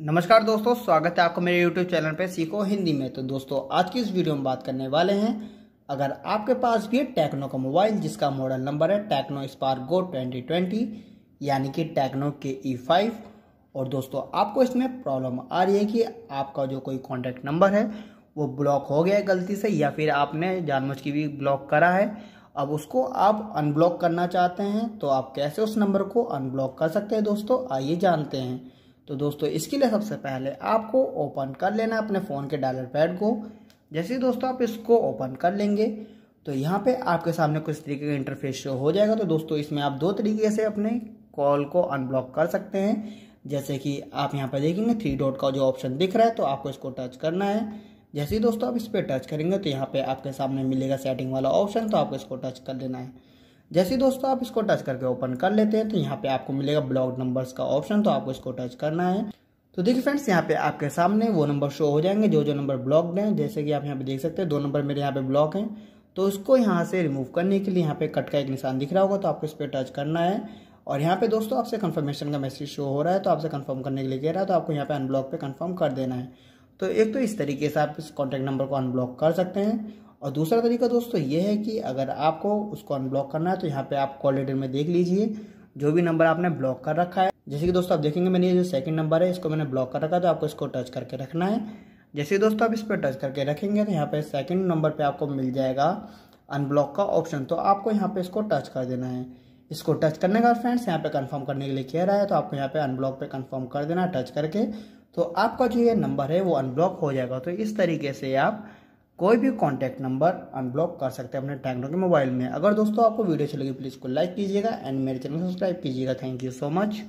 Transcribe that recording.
नमस्कार दोस्तों स्वागत है आपको मेरे YouTube चैनल पे सीखो हिंदी में तो दोस्तों आज की इस वीडियो में बात करने वाले हैं अगर आपके पास भी है टेक्नो का मोबाइल जिसका मॉडल नंबर है Tecno Spark Go twenty twenty यानी कि टेक्नो के ई फाइव और दोस्तों आपको इसमें प्रॉब्लम आ रही है कि आपका जो कोई कॉन्टैक्ट नंबर है वो ब्लॉक हो गया है गलती से या फिर आपने जानबूझ की भी ब्लॉक करा है अब उसको आप अनब्लॉक करना चाहते हैं तो आप कैसे उस नंबर को अनब्लॉक कर सकते हैं दोस्तों आइए जानते हैं तो दोस्तों इसके लिए सबसे पहले आपको ओपन कर लेना अपने फ़ोन के डायलर पैड को जैसे ही दोस्तों आप इसको ओपन कर लेंगे तो यहाँ पे आपके सामने कुछ तरीके का इंटरफेस शो हो जाएगा तो दोस्तों इसमें आप दो तरीके से अपने कॉल को अनब्लॉक कर सकते हैं जैसे कि आप यहाँ पर देखेंगे थ्री डॉट का जो ऑप्शन दिख रहा है तो आपको इसको टच करना है जैसे ही दोस्तों आप इस पर टच करेंगे तो यहाँ पर आपके सामने मिलेगा सेटिंग वाला ऑप्शन तो आपको इसको टच कर लेना है जैसे ही दोस्तों आप इसको टच करके ओपन कर लेते हैं तो यहाँ पे आपको मिलेगा ब्लॉक नंबर्स का ऑप्शन तो आपको इसको टच करना है तो देखिए फ्रेंड्स यहाँ पे आपके सामने वो नंबर शो हो जाएंगे जो जो नंबर ब्लॉक्ड हैं जैसे कि आप यहाँ पे देख सकते हैं दो नंबर मेरे यहाँ पे ब्लॉक हैं तो उसको यहाँ से रिमूव करने के लिए यहाँ पे कट का एक निशान दिख रहा होगा तो आपको इस पर टच करना है और यहाँ पे दोस्तों आपसे कन्फर्मेशन का मैसेज शो हो रहा है तो आपसे कन्फर्म करने के लिए कह रहा है तो आपको यहाँ पे अनब्लॉक पे कन्फर्म कर देना है तो एक तो इस तरीके से आप इस कॉन्टैक्ट नंबर को अनब्लॉक कर सकते हैं और दूसरा तरीका दोस्तों ये है कि अगर आपको उसको अनब्लॉक करना है तो यहाँ पे आप कॉल में देख लीजिए जो भी नंबर आपने ब्लॉक कर रखा है जैसे कि दोस्तों आप देखेंगे मैंने जो सेकंड नंबर है इसको मैंने ब्लॉक कर रखा है तो आपको इसको टच करके रखना है जैसे दोस्तों आप इस पर टच करके रखेंगे तो यहाँ पे सेकेंड नंबर पर आपको मिल जाएगा अनब्लॉक का ऑप्शन तो आपको यहाँ पे इसको टच कर देना है इसको टच करने का फ्रेंड्स यहाँ पे कन्फर्म करने के लिए कह रहा है तो आपको यहाँ पे अनब्लॉक पे कन्फर्म कर देना टच करके तो आपका जो ये नंबर है वो अनब्लॉक हो जाएगा तो इस तरीके से आप कोई भी कॉन्टैक्ट नंबर अनब्लॉक कर सकते हैं अपने टैंगरों के मोबाइल में अगर दोस्तों आपको वीडियो अच्छी लगी प्लीज़ को लाइक कीजिएगा एंड मेरे चैनल सब्सक्राइब कीजिएगा थैंक यू सो मच